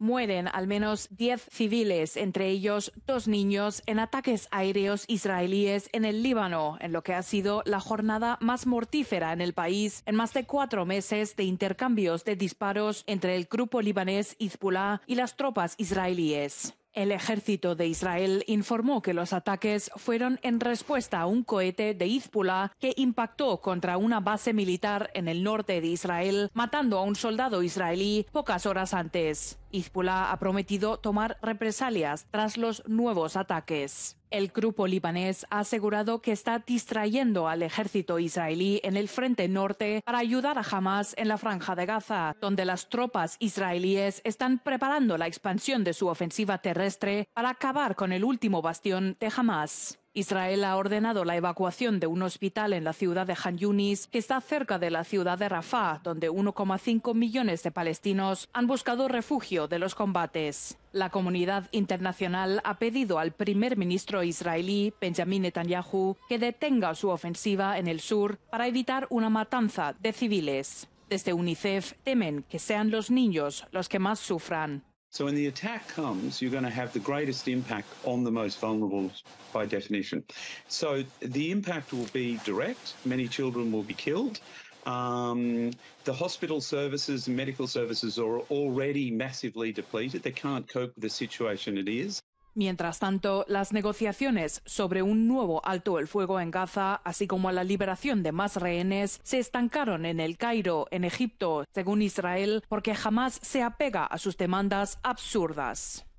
mueren al menos 10 civiles, entre ellos dos niños, en ataques aéreos israelíes en el Líbano, en lo que ha sido la jornada más mortífera en el país en más de cuatro meses de intercambios de disparos entre el grupo libanés Hezbollah y las tropas israelíes. El ejército de Israel informó que los ataques fueron en respuesta a un cohete de Hezbollah que impactó contra una base militar en el norte de Israel, matando a un soldado israelí pocas horas antes. Hezbollah ha prometido tomar represalias tras los nuevos ataques. El grupo libanés ha asegurado que está distrayendo al ejército israelí en el frente norte para ayudar a Hamas en la franja de Gaza, donde las tropas israelíes están preparando la expansión de su ofensiva terrestre para acabar con el último bastión de Hamas. Israel ha ordenado la evacuación de un hospital en la ciudad de Han Yunis, que está cerca de la ciudad de Rafah, donde 1,5 millones de palestinos han buscado refugio de los combates. La comunidad internacional ha pedido al primer ministro israelí, Benjamin Netanyahu, que detenga su ofensiva en el sur para evitar una matanza de civiles. Desde UNICEF temen que sean los niños los que más sufran. So when the attack comes, you're going to have the greatest impact on the most vulnerable by definition. So the impact will be direct. Many children will be killed. Um, the hospital services and medical services are already massively depleted. They can't cope with the situation it is. Mientras tanto, las negociaciones sobre un nuevo alto el fuego en Gaza, así como la liberación de más rehenes, se estancaron en el Cairo, en Egipto, según Israel, porque jamás se apega a sus demandas absurdas.